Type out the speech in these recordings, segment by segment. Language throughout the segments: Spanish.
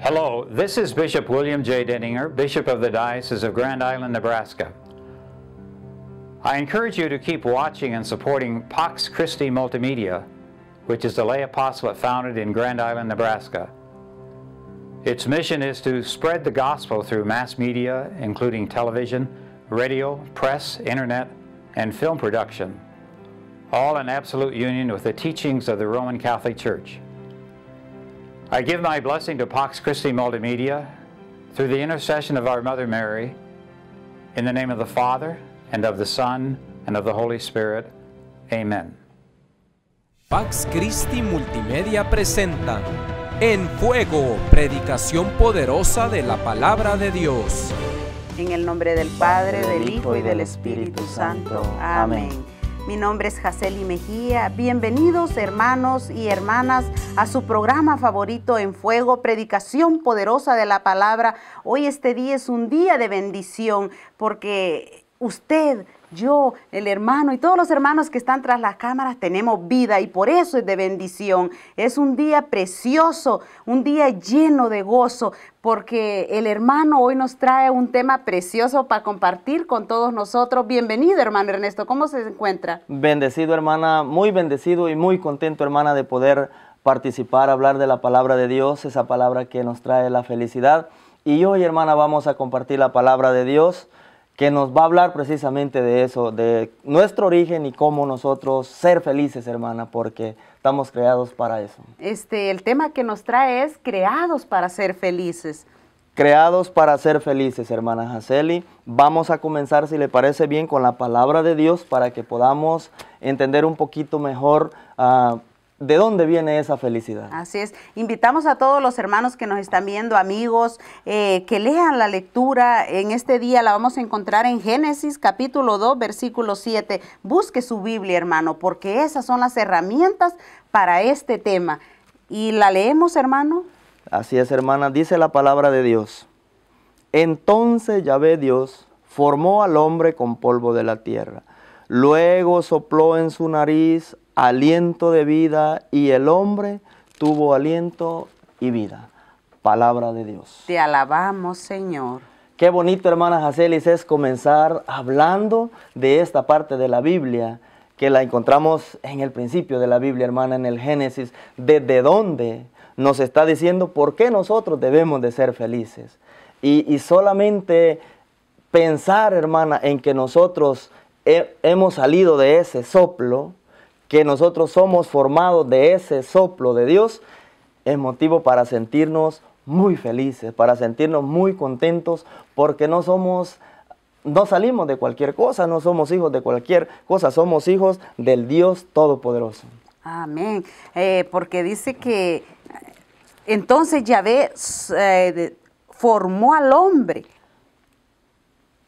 Hello, this is Bishop William J. Denninger, Bishop of the Diocese of Grand Island, Nebraska. I encourage you to keep watching and supporting Pax Christi Multimedia, which is the lay apostolate founded in Grand Island, Nebraska. Its mission is to spread the gospel through mass media, including television, radio, press, internet, and film production, all in absolute union with the teachings of the Roman Catholic Church. I give my blessing to Pax Christi Multimedia through the intercession of our Mother Mary, in the name of the Father, and of the Son, and of the Holy Spirit. Amen. Pax Christi Multimedia presenta En Fuego, predicación poderosa de la palabra de Dios. En el nombre del Padre, del Hijo y del Espíritu Santo. Amén. Mi nombre es Jaceli Mejía. Bienvenidos hermanos y hermanas a su programa favorito en fuego, predicación poderosa de la palabra. Hoy este día es un día de bendición porque usted yo, el hermano y todos los hermanos que están tras las cámaras tenemos vida y por eso es de bendición. Es un día precioso, un día lleno de gozo, porque el hermano hoy nos trae un tema precioso para compartir con todos nosotros. Bienvenido, hermano Ernesto, ¿cómo se encuentra? Bendecido, hermana, muy bendecido y muy contento, hermana, de poder participar, hablar de la palabra de Dios, esa palabra que nos trae la felicidad. Y hoy, hermana, vamos a compartir la palabra de Dios que nos va a hablar precisamente de eso, de nuestro origen y cómo nosotros ser felices, hermana, porque estamos creados para eso. Este, el tema que nos trae es creados para ser felices. Creados para ser felices, hermana Haseli. Vamos a comenzar, si le parece bien, con la palabra de Dios para que podamos entender un poquito mejor ah, ¿De dónde viene esa felicidad? Así es. Invitamos a todos los hermanos que nos están viendo, amigos, eh, que lean la lectura. En este día la vamos a encontrar en Génesis capítulo 2, versículo 7. Busque su Biblia, hermano, porque esas son las herramientas para este tema. ¿Y la leemos, hermano? Así es, hermana. Dice la palabra de Dios. Entonces Yahvé Dios formó al hombre con polvo de la tierra. Luego sopló en su nariz aliento de vida y el hombre tuvo aliento y vida. Palabra de Dios. Te alabamos, Señor. Qué bonito, hermanas Acelis, es comenzar hablando de esta parte de la Biblia, que la encontramos en el principio de la Biblia, hermana, en el Génesis, desde donde nos está diciendo por qué nosotros debemos de ser felices. Y, solamente pensar, hermana, en que nosotros hemos salido de ese soplo, que nosotros somos formados de ese soplo de Dios, es motivo para sentirnos muy felices, para sentirnos muy contentos, porque no somos, no salimos de cualquier cosa, no somos hijos de cualquier cosa, somos hijos del Dios Todopoderoso. Amén, eh, porque dice que eh, entonces Yahvé eh, formó al hombre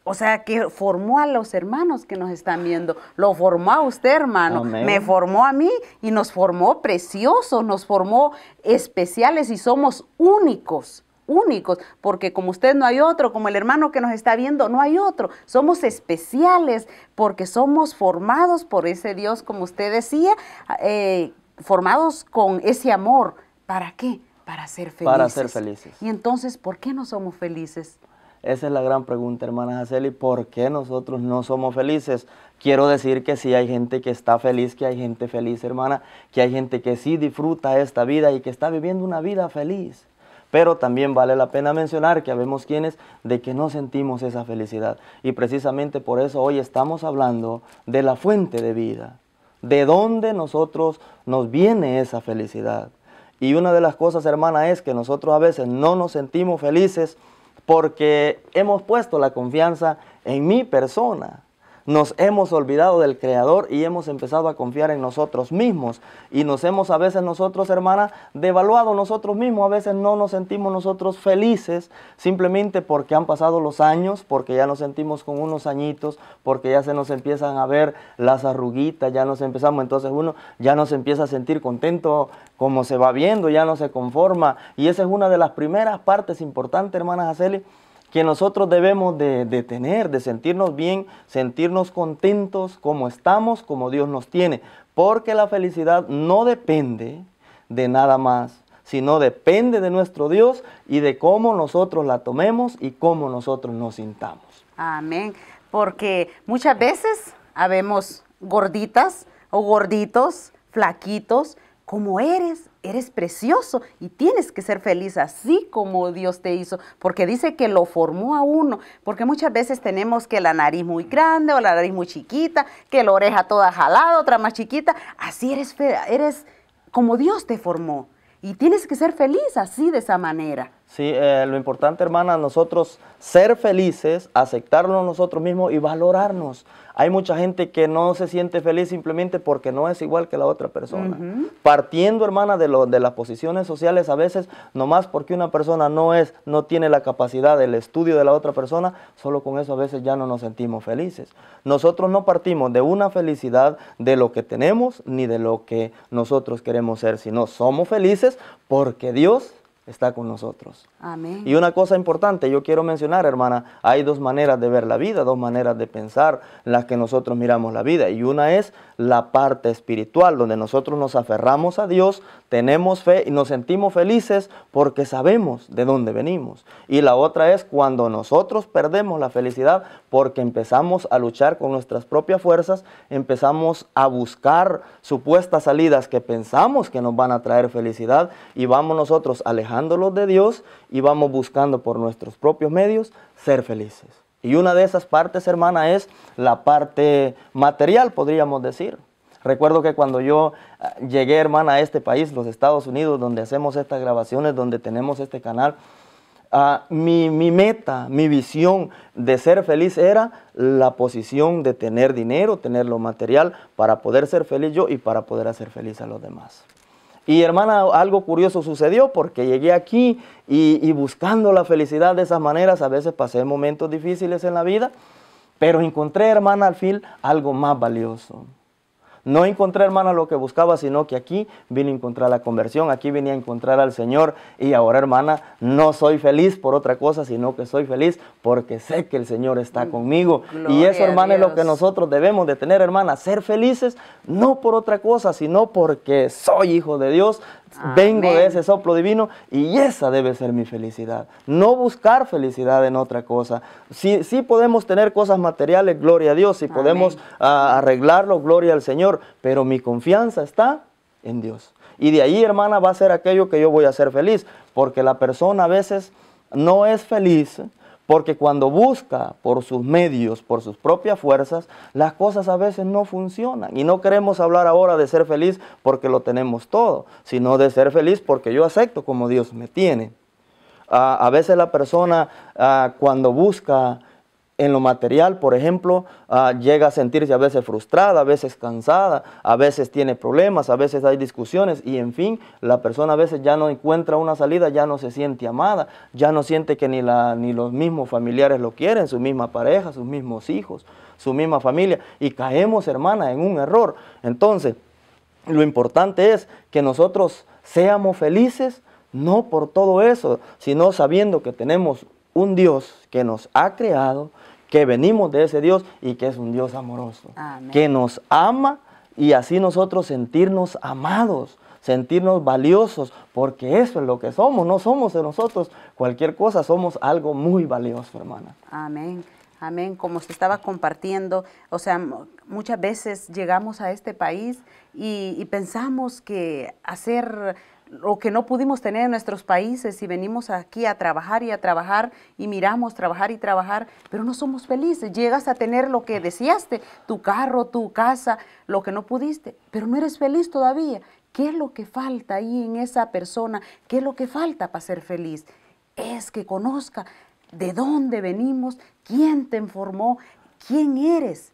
o sea, que formó a los hermanos que nos están viendo. Lo formó a usted, hermano. Me formó a mí y nos formó preciosos, nos formó especiales y somos únicos únicos, porque como usted no hay otro, como el hermano que nos está viendo, no hay otro. Somos especiales porque somos formados por ese Dios, como usted decía, eh, formados con ese amor. ¿Para qué? Para ser felices. Para ser felices. Y entonces, ¿por qué no somos felices? Esa es la gran pregunta, hermana Jaceli, ¿por qué nosotros no somos felices? Quiero decir que sí hay gente que está feliz, que hay gente feliz, hermana, que hay gente que sí disfruta esta vida y que está viviendo una vida feliz. Pero también vale la pena mencionar que habemos quienes de que no sentimos esa felicidad. Y precisamente por eso hoy estamos hablando de la fuente de vida, de dónde nosotros nos viene esa felicidad. Y una de las cosas, hermana, es que nosotros a veces no nos sentimos felices porque hemos puesto la confianza en mi persona nos hemos olvidado del Creador y hemos empezado a confiar en nosotros mismos. Y nos hemos a veces nosotros, hermanas, devaluado nosotros mismos. A veces no nos sentimos nosotros felices simplemente porque han pasado los años, porque ya nos sentimos con unos añitos, porque ya se nos empiezan a ver las arruguitas, ya nos empezamos. Entonces uno ya no se empieza a sentir contento como se va viendo, ya no se conforma. Y esa es una de las primeras partes importantes, hermanas Aceli que nosotros debemos de, tener, de sentirnos bien, sentirnos contentos como estamos, como Dios nos tiene, porque la felicidad no depende de nada más, sino depende de nuestro Dios y de cómo nosotros la tomemos y cómo nosotros nos sintamos. Amén, porque muchas veces habemos gorditas o gorditos, flaquitos, como eres, eres precioso y tienes que ser feliz así como Dios te hizo, porque dice que lo formó a uno, porque muchas veces tenemos que la nariz muy grande o la nariz muy chiquita, que la oreja toda jalada, otra más chiquita, así eres, eres como Dios te formó y tienes que ser feliz así de esa manera. Sí, eh, lo importante, hermana, nosotros ser felices, aceptarnos nosotros mismos y valorarnos. Hay mucha gente que no se siente feliz simplemente porque no es igual que la otra persona. Partiendo, hermana, de, lo, de las posiciones sociales, a veces, nomás porque una persona no es, no tiene la capacidad del estudio de la otra persona, solo con eso a veces ya no nos sentimos felices. Nosotros no partimos de una felicidad de lo que tenemos ni de lo que nosotros queremos ser, sino somos felices porque Dios está con nosotros. Amén. Y una cosa importante, yo quiero mencionar, hermana, hay dos maneras de ver la vida, dos maneras de pensar las que nosotros miramos la vida. Y una es la parte espiritual, donde nosotros nos aferramos a Dios, tenemos fe y nos sentimos felices porque sabemos de dónde venimos. Y la otra es cuando nosotros perdemos la felicidad porque empezamos a luchar con nuestras propias fuerzas, empezamos a buscar supuestas salidas que pensamos que nos van a traer felicidad y vamos nosotros alejando los de Dios y vamos buscando por nuestros propios medios ser felices. Y una de esas partes, hermana, es la parte material, podríamos decir. Recuerdo que cuando yo eh, llegué, hermana, a este país, los Estados Unidos, donde hacemos estas grabaciones, donde tenemos este canal, ah, mi, mi, meta, mi visión de ser feliz era la posición de tener dinero, tener lo material para poder ser feliz yo y para poder hacer feliz a los demás. Y hermana, algo curioso sucedió porque llegué aquí y, buscando la felicidad de esas maneras, a veces pasé momentos difíciles en la vida, pero encontré, hermana, al fin algo más valioso. No encontré, hermana, lo que buscaba, sino que aquí vine a encontrar la conversión, aquí vine a encontrar al Señor. Y ahora, hermana, no soy feliz por otra cosa, sino que soy feliz porque sé que el Señor está mm, conmigo. y eso, hermana, es lo que nosotros debemos de tener, hermana, ser felices, no por otra cosa, sino porque soy hijo de Dios, Ah, Vengo de ese soplo divino y esa debe ser mi felicidad. No buscar felicidad en otra cosa. Si, podemos tener cosas materiales, gloria a Dios. Si podemos ah, arreglarlo, gloria al Señor. Pero mi confianza está en Dios. Y de ahí, hermana, va a ser aquello que yo voy a ser feliz. Porque la persona a veces no es feliz porque cuando busca por sus medios, por sus propias fuerzas, las cosas a veces no funcionan. Y no queremos hablar ahora de ser feliz porque lo tenemos todo, sino de ser feliz porque yo acepto como Dios me tiene. Ah, a veces la persona ah, cuando busca en lo material, por ejemplo, ah, llega a sentirse a veces frustrada, a veces cansada, a veces tiene problemas, a veces hay discusiones y en fin, la persona a veces ya no encuentra una salida, ya no se siente amada, ya no siente que ni, la, ni los mismos familiares lo quieren, su misma pareja, sus mismos hijos, su misma familia y caemos, hermana, en un error. Entonces, lo importante es que nosotros seamos felices, no por todo eso, sino sabiendo que tenemos un Dios que nos ha creado, que venimos de ese Dios y que es un Dios amoroso, que nos ama y así nosotros sentirnos amados, sentirnos valiosos, porque eso es lo que somos, no somos de nosotros cualquier cosa, somos algo muy valioso, hermana. Amén. Amén. Como se estaba compartiendo, o sea, muchas veces llegamos a este país y, pensamos que hacer lo que no pudimos tener en nuestros países y venimos aquí a trabajar y a trabajar y miramos trabajar y trabajar, pero no somos felices. Llegas a tener lo que deseaste, tu carro, tu casa, lo que no pudiste, pero no eres feliz todavía. ¿Qué es lo que falta ahí en esa persona? ¿Qué es lo que falta para ser feliz? Es que conozca de dónde venimos, quién te informó? quién eres,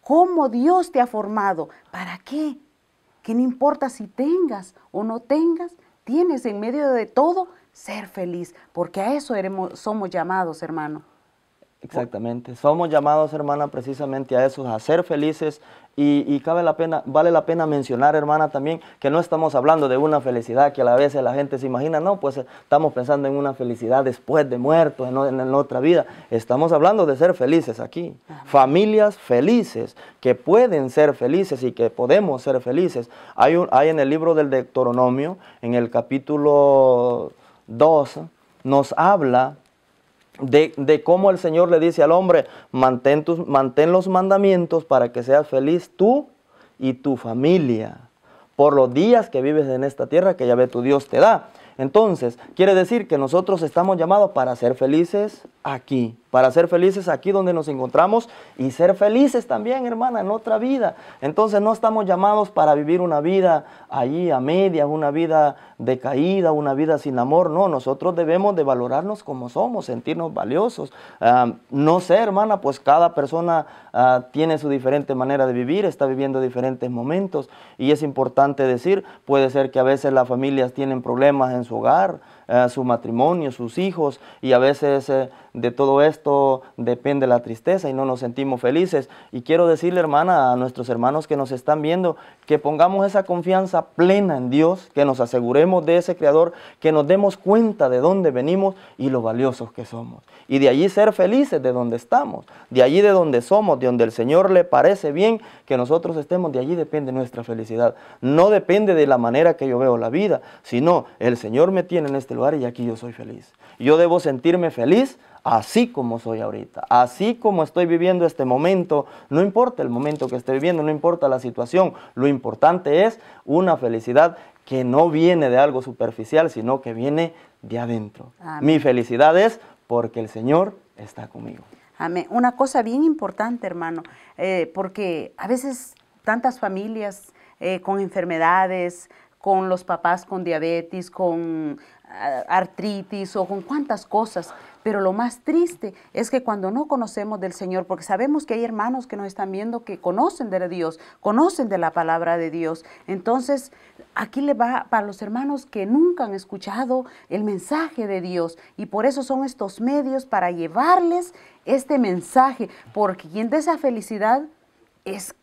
cómo Dios te ha formado, para qué. Que no importa si tengas o no tengas, tienes en medio de todo ser feliz, porque a eso somos llamados, hermano. Exactamente. Somos llamados, hermana, precisamente a eso, a ser felices. Y, cabe la pena, vale la pena mencionar, hermana, también que no estamos hablando de una felicidad que a la vez la gente se imagina, no, pues estamos pensando en una felicidad después de muerto, en, otra vida. Estamos hablando de ser felices aquí. Familias felices, que pueden ser felices y que podemos ser felices. Hay, un, hay en el libro del Deuteronomio, en el capítulo 2, nos habla de, cómo el Señor le dice al hombre, mantén, tus, mantén los mandamientos para que seas feliz tú y tu familia por los días que vives en esta tierra que ya ve tu Dios te da. Entonces, quiere decir que nosotros estamos llamados para ser felices aquí, para ser felices aquí donde nos encontramos y ser felices también, hermana, en otra vida. Entonces, no estamos llamados para vivir una vida allí a media, una vida decaída, una vida sin amor. No, nosotros debemos de valorarnos como somos, sentirnos valiosos. Ah, no sé, hermana, pues cada persona ah, tiene su diferente manera de vivir, está viviendo diferentes momentos y es importante decir, puede ser que a veces las familias tienen problemas en su hogar, eh, su matrimonio, sus hijos, y a veces eh, de todo esto depende la tristeza y no nos sentimos felices. Y quiero decirle, hermana, a nuestros hermanos que nos están viendo, que pongamos esa confianza plena en Dios, que nos aseguremos de ese Creador, que nos demos cuenta de dónde venimos y lo valiosos que somos. Y de allí ser felices de donde estamos, de allí de donde somos, de donde el Señor le parece bien que nosotros estemos, de allí depende nuestra felicidad. No depende de la manera que yo veo la vida, sino el Señor me tiene en este lugar y aquí yo soy feliz. Yo debo sentirme feliz así como soy ahorita, así como estoy viviendo este momento, no importa el momento que esté viviendo, no importa la situación, lo importante es una felicidad que no viene de algo superficial, sino que viene de adentro. Mi felicidad es porque el Señor está conmigo. Amén. Una cosa bien importante, hermano, eh, porque a veces tantas familias eh, con enfermedades, con los papás con diabetes, con artritis o con cuántas cosas. Pero lo más triste es que cuando no conocemos del Señor, porque sabemos que hay hermanos que nos están viendo que conocen de Dios, conocen de la palabra de Dios. Entonces, aquí le va para los hermanos que nunca han escuchado el mensaje de Dios. Y por eso son estos medios para llevarles este mensaje, porque quien de esa felicidad es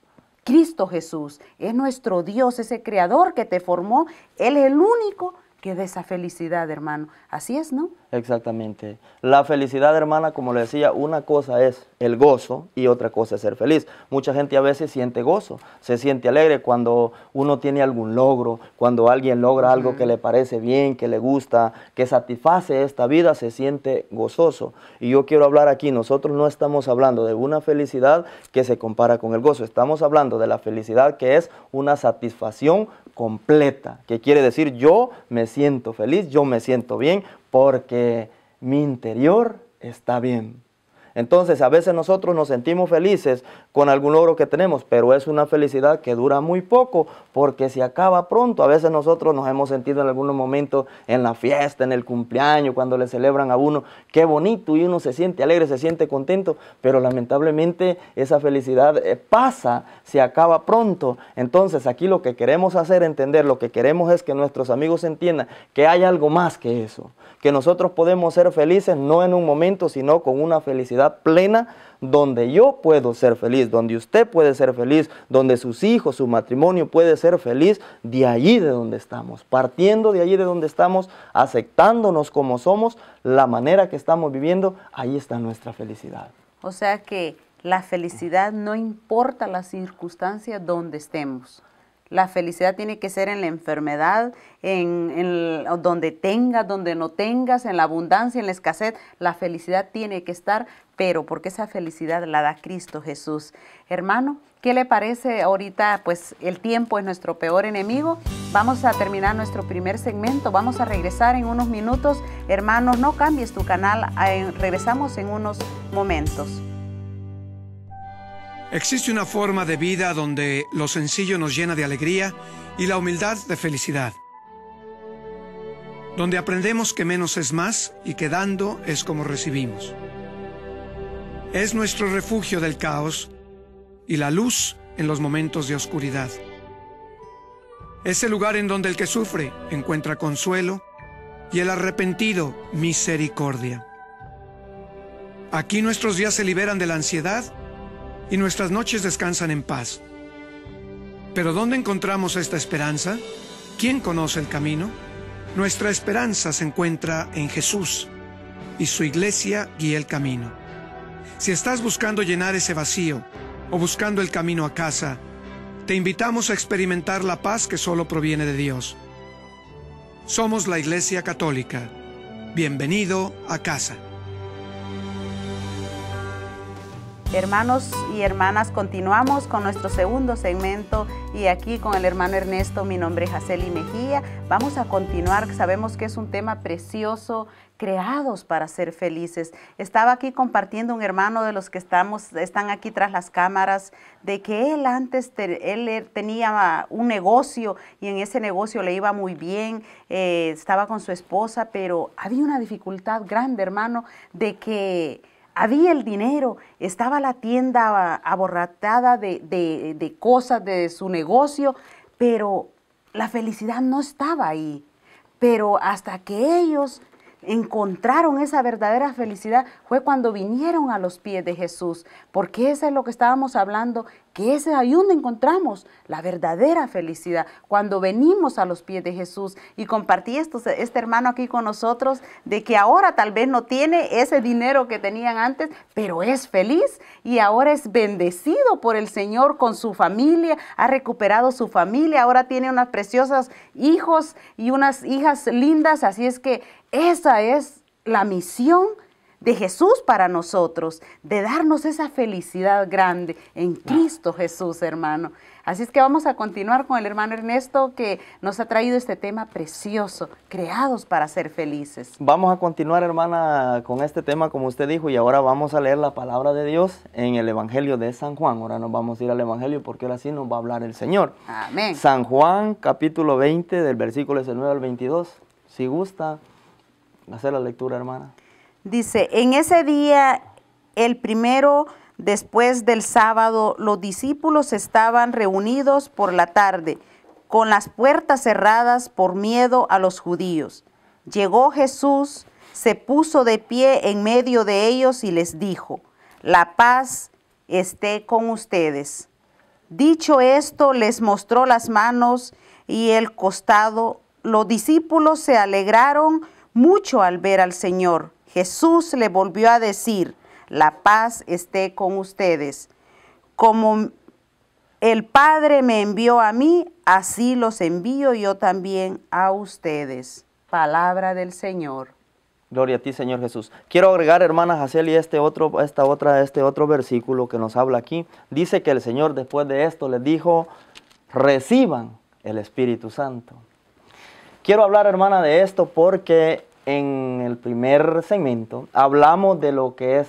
Cristo Jesús, es nuestro Dios, ese creador que te formó, Él es el único que de esa felicidad, hermano. Así es, ¿no? Exactamente. La felicidad, hermana, como le decía, una cosa es el gozo y otra cosa es ser feliz. Mucha gente a veces siente gozo, se siente alegre cuando uno tiene algún logro, cuando alguien logra algo que le parece bien, que le gusta, que satisface esta vida, se siente gozoso. Y yo quiero hablar aquí, nosotros no estamos hablando de una felicidad que se compara con el gozo, estamos hablando de la felicidad que es una satisfacción completa, que quiere decir yo me siento feliz, yo me siento bien porque mi interior está bien. Entonces a veces nosotros nos sentimos felices con algún logro que tenemos, pero es una felicidad que dura muy poco porque se acaba pronto. A veces nosotros nos hemos sentido en algunos momentos en la fiesta, en el cumpleaños, cuando le celebran a uno, qué bonito y uno se siente alegre, se siente contento, pero lamentablemente esa felicidad eh, pasa, se acaba pronto. Entonces aquí lo que queremos hacer, entender, lo que queremos es que nuestros amigos entiendan que hay algo más que eso, que nosotros podemos ser felices no en un momento, sino con una felicidad plena donde yo puedo ser feliz, donde usted puede ser feliz, donde sus hijos, su matrimonio puede ser feliz, de allí de donde estamos, partiendo de allí de donde estamos, aceptándonos como somos, la manera que estamos viviendo, ahí está nuestra felicidad. O sea que la felicidad no importa la circunstancia donde estemos. La felicidad tiene que ser en la enfermedad, en, donde tengas, donde no tengas, en la abundancia, en la escasez. La felicidad tiene que estar, pero porque esa felicidad la da Cristo Jesús. Hermano, ¿qué le parece ahorita? Pues el tiempo es nuestro peor enemigo. Vamos a terminar nuestro primer segmento. Vamos a regresar en unos minutos. Hermanos, no cambies tu canal. Regresamos en unos momentos. Existe una forma de vida donde lo sencillo nos llena de alegría y la humildad de felicidad. Donde aprendemos que menos es más y que dando es como recibimos. Es nuestro refugio del caos y la luz en los momentos de oscuridad. Es el lugar en donde el que sufre encuentra consuelo y el arrepentido misericordia. Aquí nuestros días se liberan de la ansiedad y nuestras noches descansan en paz. Pero ¿dónde encontramos esta esperanza? ¿Quién conoce el camino? Nuestra esperanza se encuentra en Jesús y su iglesia guía el camino. Si estás buscando llenar ese vacío o buscando el camino a casa, te invitamos a experimentar la paz que solo proviene de Dios. Somos la Iglesia Católica. Bienvenido a casa. Hermanos y hermanas, continuamos con nuestro segundo segmento y aquí con el hermano Ernesto, mi nombre es Jaceli Mejía. Vamos a continuar, sabemos que es un tema precioso, creados para ser felices. Estaba aquí compartiendo un hermano de los que estamos, están aquí tras las cámaras, de que él antes él er, tenía un negocio y en ese negocio le iba muy bien, eh, estaba con su esposa, pero había una dificultad grande, hermano, de que había el dinero, estaba la tienda ah, aborratada de, de, cosas de su negocio, pero la felicidad no estaba ahí. Pero hasta que ellos encontraron esa verdadera felicidad fue cuando vinieron a los pies de Jesús, porque eso es lo que estábamos hablando que es ahí donde encontramos la verdadera felicidad, cuando venimos a los pies de Jesús. Y compartí esto, este hermano aquí con nosotros, de que ahora tal vez no tiene ese dinero que tenían antes, pero es feliz y ahora es bendecido por el Señor con su familia, ha recuperado su familia, ahora tiene unas preciosas hijos y unas hijas lindas, así es que esa es la misión de Jesús para nosotros, de darnos esa felicidad grande en Cristo Jesús, hermano. Así es que vamos a continuar con el hermano Ernesto que nos ha traído este tema precioso, creados para ser felices. Vamos a continuar, hermana, con este tema, como usted dijo, y ahora vamos a leer la palabra de Dios en el Evangelio de San Juan. Ahora nos vamos a ir al Evangelio porque ahora sí nos va a hablar el Señor. Amén. San Juan, capítulo 20, del versículo 19 al 22. Si gusta, hacer la lectura, hermana. Dice, en ese día, el primero después del sábado, los discípulos estaban reunidos por la tarde, con las puertas cerradas por miedo a los judíos. Llegó Jesús, se puso de pie en medio de ellos y les dijo, la paz esté con ustedes. Dicho esto, les mostró las manos y el costado. Los discípulos se alegraron mucho al ver al Señor. Jesús le volvió a decir, la paz esté con ustedes. Como el Padre me envió a mí, así los envío yo también a ustedes. Palabra del Señor. Gloria a ti, Señor Jesús. Quiero agregar, hermanas Jaceli, este otro, esta otra, este otro versículo que nos habla aquí. Dice que el Señor después de esto les dijo, reciban el Espíritu Santo. Quiero hablar, hermana, de esto porque en el primer segmento hablamos de lo que es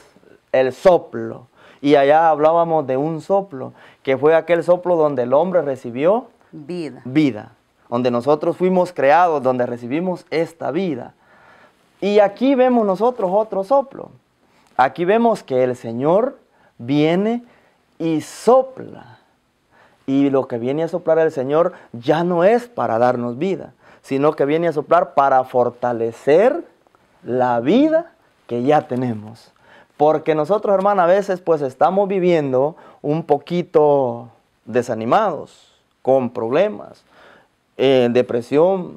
el soplo. Y allá hablábamos de un soplo, que fue aquel soplo donde el hombre recibió vida. Vida, donde nosotros fuimos creados, donde recibimos esta vida. Y aquí vemos nosotros otro soplo. Aquí vemos que el Señor viene y sopla. Y lo que viene a soplar el Señor ya no es para darnos vida, sino que viene a soplar para fortalecer la vida que ya tenemos. Porque nosotros, hermana, a veces pues estamos viviendo un poquito desanimados, con problemas, eh, depresión,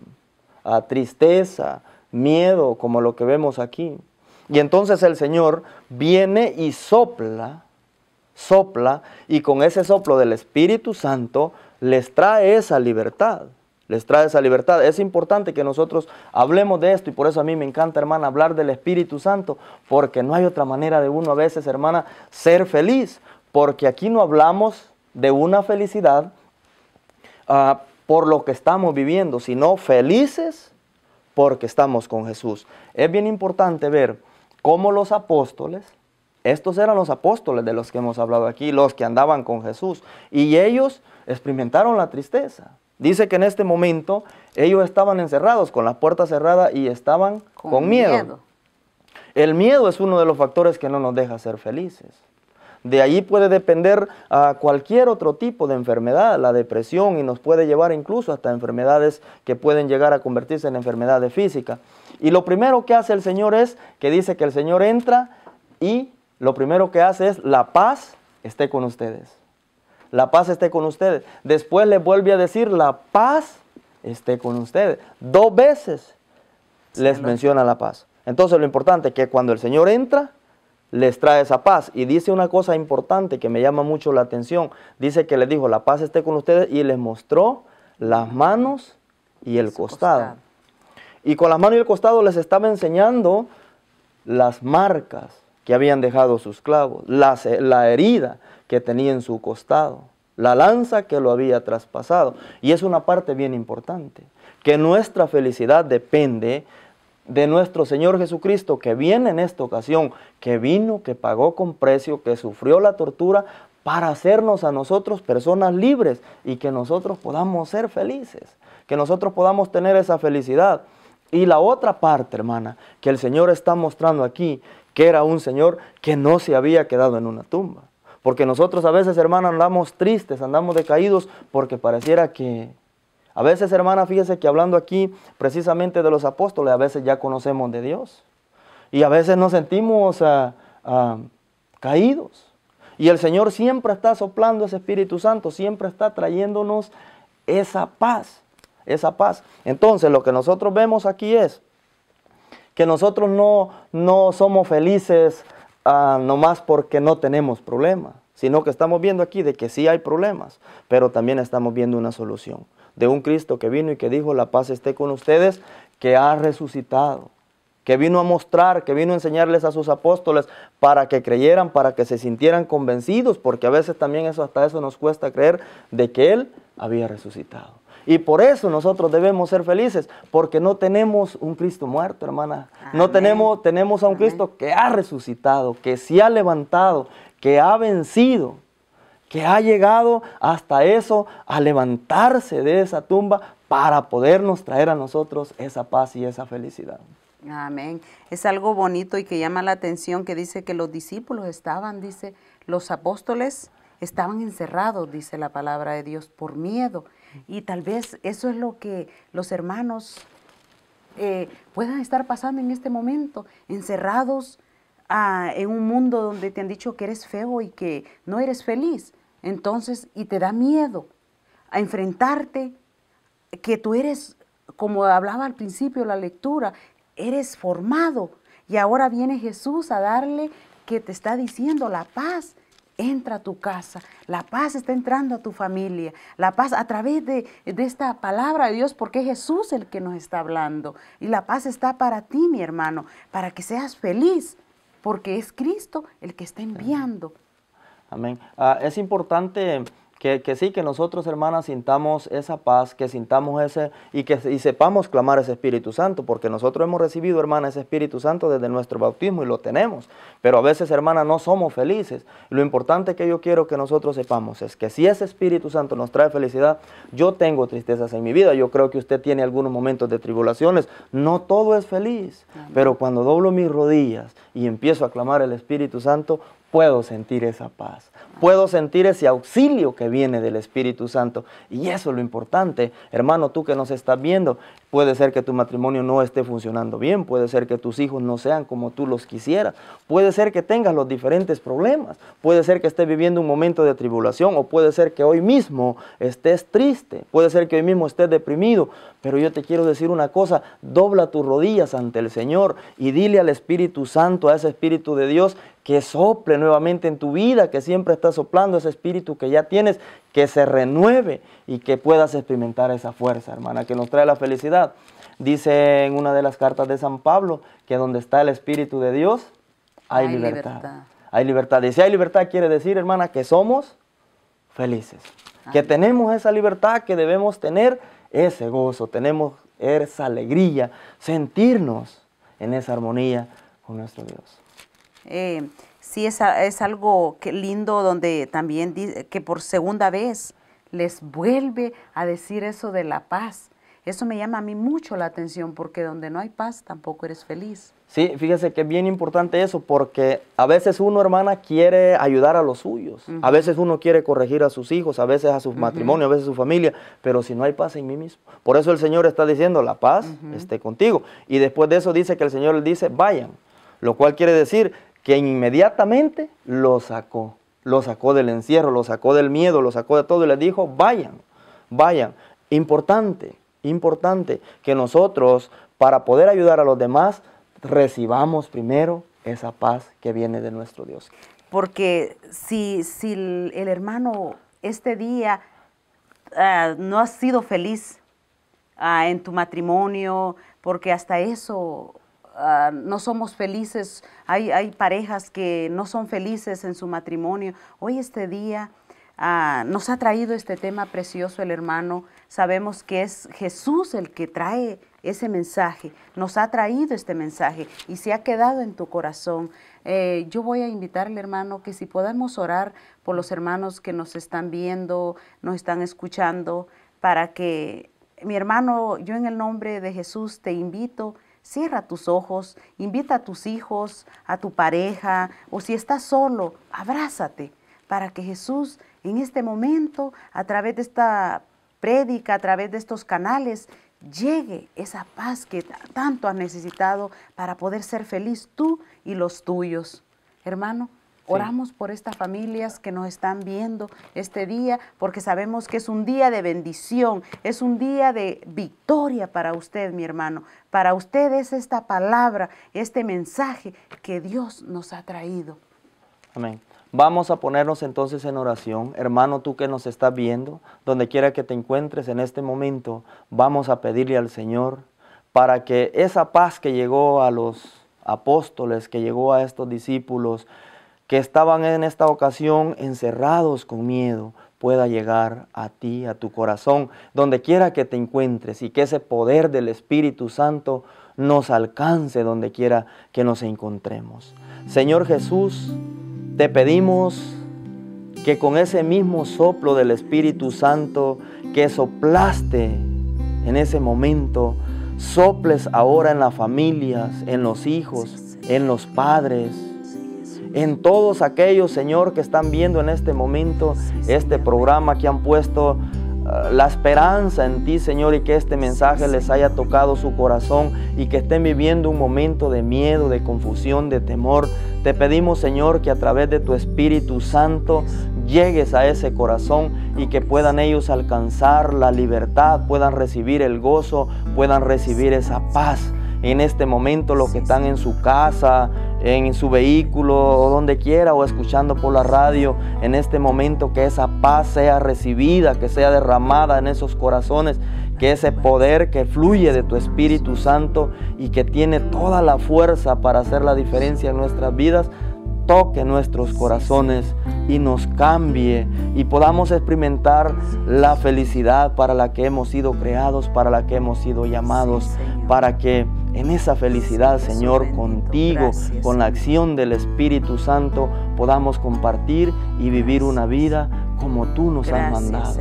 tristeza, miedo, como lo que vemos aquí. Y entonces el Señor viene y sopla, sopla, y con ese soplo del Espíritu Santo les trae esa libertad les trae esa libertad. Es importante que nosotros hablemos de esto y por eso a mí me encanta, hermana, hablar del Espíritu Santo, porque no hay otra manera de uno a veces, hermana, ser feliz, porque aquí no hablamos de una felicidad ah, por lo que estamos viviendo, sino felices porque estamos con Jesús. Es bien importante ver cómo los apóstoles, estos eran los apóstoles de los que hemos hablado aquí, los que andaban con Jesús, y ellos experimentaron la tristeza. Dice que en este momento ellos estaban encerrados con las puertas cerradas y estaban con, miedo. El miedo es uno de los factores que no nos deja ser felices. De ahí puede depender a cualquier otro tipo de enfermedad, la depresión, y nos puede llevar incluso hasta enfermedades que pueden llegar a convertirse en enfermedades físicas. Y lo primero que hace el Señor es que dice que el Señor entra y lo primero que hace es la paz esté con ustedes la paz esté con ustedes. Después le vuelve a decir, la paz esté con ustedes. Dos veces les menciona la paz. Entonces lo importante es que cuando el Señor entra, les trae esa paz. Y dice una cosa importante que me llama mucho la atención. Dice que le dijo, la paz esté con ustedes y les mostró las manos y el costado. Y con las manos y el costado les estaba enseñando las marcas que habían dejado sus clavos, la, herida que tenía en su costado, la lanza que lo había traspasado. Y es una parte bien importante, que nuestra felicidad depende de nuestro Señor Jesucristo, que viene en esta ocasión, que vino, que pagó con precio, que sufrió la tortura para hacernos a nosotros personas libres y que nosotros podamos ser felices, que nosotros podamos tener esa felicidad. Y la otra parte, hermana, que el Señor está mostrando aquí, que era un Señor que no se había quedado en una tumba. Porque nosotros a veces, hermana, andamos tristes, andamos decaídos, porque pareciera que... A veces, hermana, fíjese que hablando aquí precisamente de los apóstoles, a veces ya conocemos de Dios. Y a veces nos sentimos ah, ah, caídos. Y el Señor siempre está soplando ese Espíritu Santo, siempre está trayéndonos esa paz, esa paz. Entonces, lo que nosotros vemos aquí es que nosotros no, no somos felices ah, nomás porque no tenemos problemas, sino que estamos viendo aquí de que sí hay problemas, pero también estamos viendo una solución de un Cristo que vino y que dijo, la paz esté con ustedes, que ha resucitado, que vino a mostrar, que vino a enseñarles a sus apóstoles para que creyeran, para que se sintieran convencidos, porque a veces también eso hasta eso nos cuesta creer de que Él había resucitado. Y por eso nosotros debemos ser felices, porque no tenemos un Cristo muerto, hermana. No tenemos, tenemos a un Cristo que ha resucitado, que se ha levantado, que ha vencido, que ha llegado hasta eso, a levantarse de esa tumba para podernos traer a nosotros esa paz y esa felicidad. Amén. Es algo bonito y que llama la atención que dice que los discípulos estaban, dice, los apóstoles estaban encerrados, dice la palabra de Dios, por miedo. Y tal vez eso es lo que los hermanos eh, puedan estar pasando en este momento, encerrados ah, en un mundo donde te han dicho que eres feo y que no eres feliz. Entonces, y te da miedo a enfrentarte, que tú eres, como hablaba al principio la lectura, eres formado. Y ahora viene Jesús a darle que te está diciendo la paz, entra a tu casa, la paz está entrando a tu familia, la paz a través de, esta palabra de Dios, porque es Jesús el que nos está hablando. Y la paz está para ti, mi hermano, para que seas feliz, porque es Cristo el que está enviando. Amén. Ah, es importante que, sí, que nosotros, hermanas, sintamos esa paz, que sintamos ese, y que y sepamos clamar ese Espíritu Santo, porque nosotros hemos recibido, hermanas, ese Espíritu Santo desde nuestro bautismo y lo tenemos. Pero a veces, hermanas, no somos felices. Lo importante que yo quiero que nosotros sepamos es que si ese Espíritu Santo nos trae felicidad, yo tengo tristezas en mi vida. Yo creo que usted tiene algunos momentos de tribulaciones. No todo es feliz, pero cuando doblo mis rodillas y empiezo a clamar el Espíritu Santo, puedo sentir esa paz, puedo sentir ese auxilio que viene del Espíritu Santo. Y eso es lo importante, hermano, tú que nos estás viendo, puede ser que tu matrimonio no esté funcionando bien, puede ser que tus hijos no sean como tú los quisieras, puede ser que tengas los diferentes problemas, puede ser que estés viviendo un momento de tribulación o puede ser que hoy mismo estés triste, puede ser que hoy mismo estés deprimido, pero yo te quiero decir una cosa, dobla tus rodillas ante el Señor y dile al Espíritu Santo, a ese Espíritu de Dios, que sople nuevamente en tu vida, que siempre está soplando ese espíritu que ya tienes, que se renueve y que puedas experimentar esa fuerza, hermana, que nos trae la felicidad. Dice en una de las cartas de San Pablo que donde está el espíritu de Dios, hay, libertad. Hay libertad. Y si hay libertad quiere decir, hermana, que somos felices, que tenemos esa libertad, que debemos tener ese gozo, tenemos esa alegría, sentirnos en esa armonía con nuestro Dios. Eh, sí es, es algo que lindo donde también dice que por segunda vez les vuelve a decir eso de la paz. Eso me llama a mí mucho la atención porque donde no hay paz tampoco eres feliz. Sí, fíjese que es bien importante eso porque a veces uno, hermana, quiere ayudar a los suyos, a veces uno quiere corregir a sus hijos, a veces a su matrimonio, a veces a su familia, pero si no hay paz en mí mismo. Por eso el Señor está diciendo, la paz esté contigo. Y después de eso dice que el Señor le dice, vayan, lo cual quiere decir que inmediatamente lo sacó, lo sacó del encierro, lo sacó del miedo, lo sacó de todo y le dijo, vayan, vayan. Importante, importante que nosotros, para poder ayudar a los demás, recibamos primero esa paz que viene de nuestro Dios. Porque si, si el, hermano este día ah, no ha sido feliz ah, en tu matrimonio, porque hasta eso Ah, no somos felices, hay, parejas que no son felices en su matrimonio. Hoy este día ah, nos ha traído este tema precioso el hermano. Sabemos que es Jesús el que trae ese mensaje, nos ha traído este mensaje y se ha quedado en tu corazón. Eh, yo voy a al hermano, que si podemos orar por los hermanos que nos están viendo, nos están escuchando, para que, mi hermano, yo en el nombre de Jesús te invito Cierra tus ojos, invita a tus hijos, a tu pareja, o si estás solo, abrázate para que Jesús en este momento, a través de esta prédica, a través de estos canales, llegue esa paz que tanto has necesitado para poder ser feliz tú y los tuyos. Hermano, Oramos por estas familias que nos están viendo este día, porque sabemos que es un día de bendición, es un día de victoria para usted, mi hermano. Para usted es esta palabra, este mensaje que Dios nos ha traído. Amén. Vamos a ponernos entonces en oración. Hermano, tú que nos estás viendo, donde quiera que te encuentres en este momento, vamos a pedirle al Señor para que esa paz que llegó a los apóstoles, que llegó a estos discípulos, que estaban en esta ocasión encerrados con miedo, pueda llegar a ti, a tu corazón, donde quiera que te encuentres y que ese poder del Espíritu Santo nos alcance donde quiera que nos encontremos. Señor Jesús, te pedimos que con ese mismo soplo del Espíritu Santo que soplaste en ese momento, soples ahora en las familias, en los hijos, en los padres, en todos aquellos, Señor, que están viendo en este momento este programa que han puesto eh, la esperanza en ti, Señor, y que este mensaje les haya tocado su corazón y que estén viviendo un momento de miedo, de confusión, de temor. Te pedimos, Señor, que a través de tu Espíritu Santo llegues a ese corazón y que puedan ellos alcanzar la libertad, puedan recibir el gozo, puedan recibir esa paz en este momento los que están en su casa, en su vehículo o donde quiera o escuchando por la radio, en este momento que esa paz sea recibida, que sea derramada en esos corazones, que ese poder que fluye de tu Espíritu Santo y que tiene toda la fuerza para hacer la diferencia en nuestras vidas, toque nuestros corazones y nos cambie y podamos experimentar la felicidad para la que hemos sido creados, para la que hemos sido llamados, para que en esa felicidad, Señor, contigo, con la acción del Espíritu Santo, podamos compartir y vivir una vida como tú nos has mandado.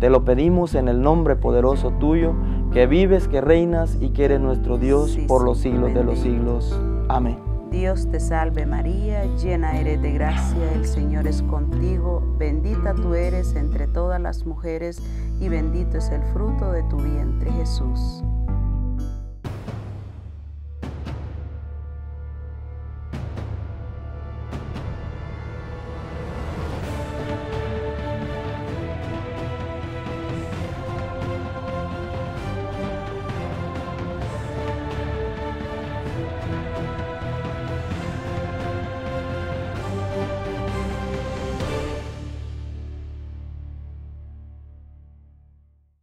Te lo pedimos en el nombre poderoso tuyo, que vives, que reinas y que eres nuestro Dios por los siglos de los siglos. Amén. Dios te salve María, llena eres de gracia, el Señor es contigo, bendita tú eres entre todas las mujeres y bendito es el fruto de tu vientre Jesús.